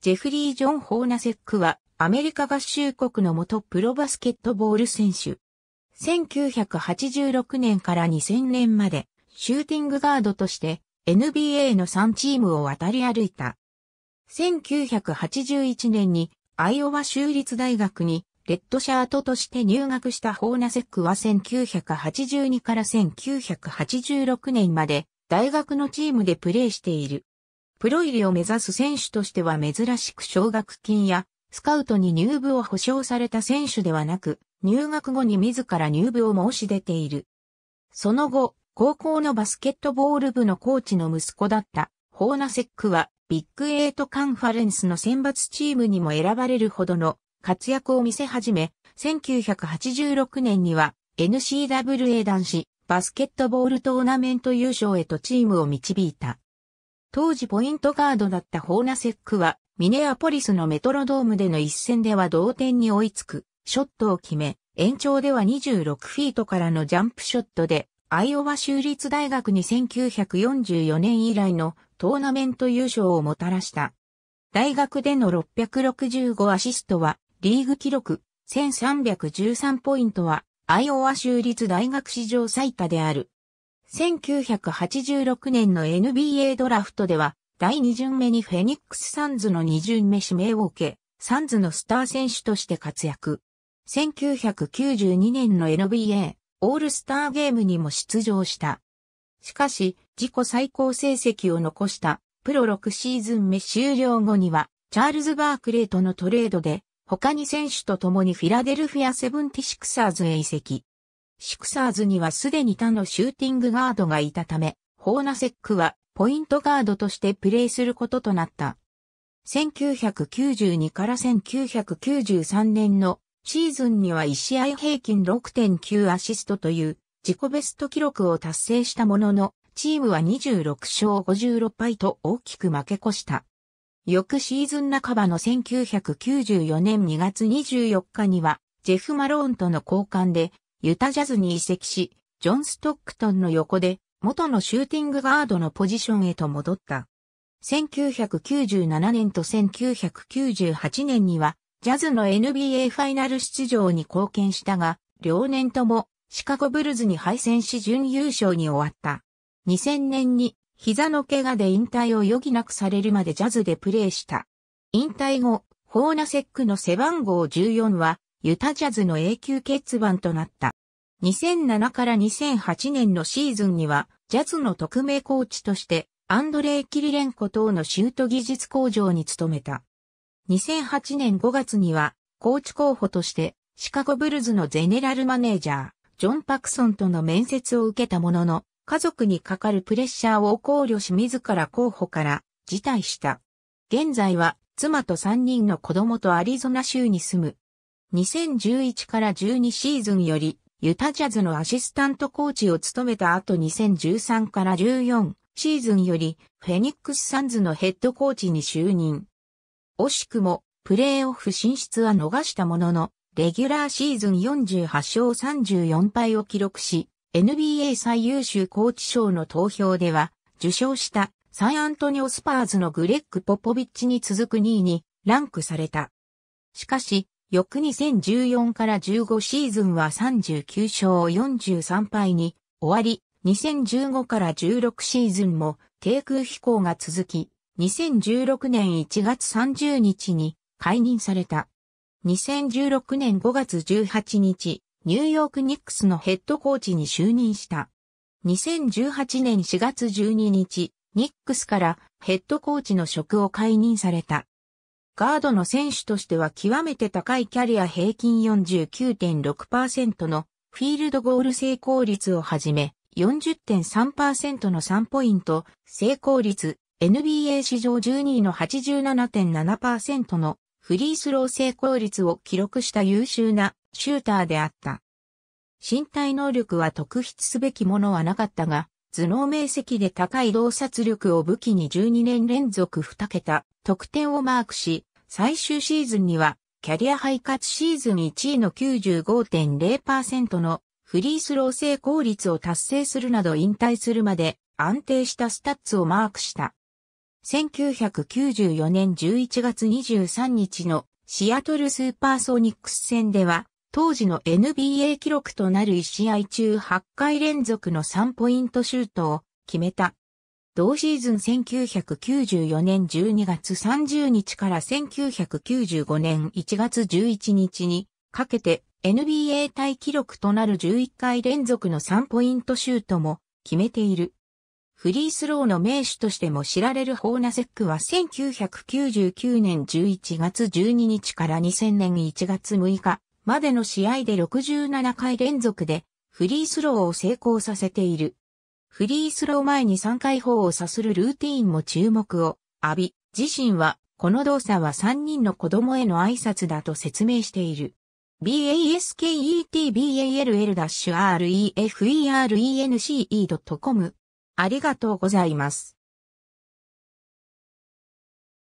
ジェフリー・ジョン・ホーナセックは、アメリカ合衆国の元プロバスケットボール選手。1986年から2000年まで、シューティングガードとして、NBA の3チームを渡り歩いた。1981年に、アイオワ州立大学に、レッドシャートとして入学したホーナセックは1982から1986年まで、大学のチームでプレーしている。プロ入りを目指す選手としては珍しく奨学金やスカウトに入部を保証された選手ではなく、入学後に自ら入部を申し出ている。その後、高校のバスケットボール部のコーチの息子だったホーナセックはビッグエイトカンファレンスの選抜チームにも選ばれるほどの活躍を見せ始め、1986年には n c w a 男子バスケットボールトーナメント優勝へとチームを導いた。当時ポイントガードだったホーナセックは、ミネアポリスのメトロドームでの一戦では同点に追いつく、ショットを決め、延長では26フィートからのジャンプショットで、アイオワ州立大学に1944年以来のトーナメント優勝をもたらした。大学での665アシストは、リーグ記録、1313ポイントは、アイオワ州立大学史上最多である。1986年の NBA ドラフトでは、第2巡目にフェニックスサンズの2巡目指名を受け、サンズのスター選手として活躍。1992年の NBA オールスターゲームにも出場した。しかし、自己最高成績を残したプロ6シーズン目終了後には、チャールズ・バークレーとのトレードで、他に選手と共にフィラデルフィア・セブンティシクサーズへ移籍。シクサーズにはすでに他のシューティングガードがいたため、ホーナセックはポイントガードとしてプレーすることとなった。1992から1993年のシーズンには1試合平均6.9アシストという自己ベスト記録を達成したものの、チームは26勝56敗と大きく負け越した。翌シーズン半ばの1994年2月24日には、ジェフ・マローンとの交換で、ユタジャズに移籍し、ジョン・ストックトンの横で元のシューティングガードのポジションへと戻った。1997年と1998年には、ジャズの NBA ファイナル出場に貢献したが、両年ともシカゴブルズに敗戦し準優勝に終わった。2000年に膝の怪我で引退を余儀なくされるまでジャズでプレーした。引退後、ホーナセックの背番号14はユタジャズの永久欠番となった。2007から2008年のシーズンには、ジャズの特命コーチとして、アンドレイ・キリレンコ等のシュート技術工場に勤めた。2008年5月には、コーチ候補として、シカゴブルズのゼネラルマネージャー、ジョン・パクソンとの面接を受けたものの、家族にかかるプレッシャーを考慮し自ら候補から辞退した。現在は、妻と3人の子供とアリゾナ州に住む2011から12シーズンより、ユタジャズのアシスタントコーチを務めた後2013から14シーズンより、フェニックスサンズのヘッドコーチに就任。惜しくも、プレーオフ進出は逃したものの、レギュラーシーズン48勝34敗を記録し、NBA 最優秀コーチ賞の投票では、受賞したサイアントニオスパーズのグレッグ・ポポビッチに続く2位にランクされた。しかし、翌2014から15シーズンは39勝43敗に終わり、2015から16シーズンも低空飛行が続き、2016年1月30日に解任された。2016年5月18日、ニューヨークニックスのヘッドコーチに就任した。2018年4月12日、ニックスからヘッドコーチの職を解任された。ガードの選手としては極めて高いキャリア平均49.6%のフィールドゴール成功率をはじめ40.3%の3ポイント成功率 NBA 史上12位の87.7%のフリースロー成功率を記録した優秀なシューターであった。身体能力は特筆すべきものはなかったが、頭脳面積で高い洞察力を武器に12年連続2桁得点をマークし、最終シーズンには、キャリア配活シーズン1位の95.0%のフリースロー成功率を達成するなど引退するまで安定したスタッツをマークした。1994年11月23日のシアトルスーパーソニックス戦では、当時の NBA 記録となる1試合中8回連続の3ポイントシュートを決めた。同シーズン1994年12月30日から1995年1月11日にかけて NBA 対記録となる11回連続の3ポイントシュートも決めている。フリースローの名手としても知られるホーナセックは1999年11月12日から2000年1月6日までの試合で67回連続でフリースローを成功させている。フリースロー前に3回方をさするルーティーンも注目を浴び、自身はこの動作は3人の子供への挨拶だと説明している。basketball-ref.ence.com ありがとうございます。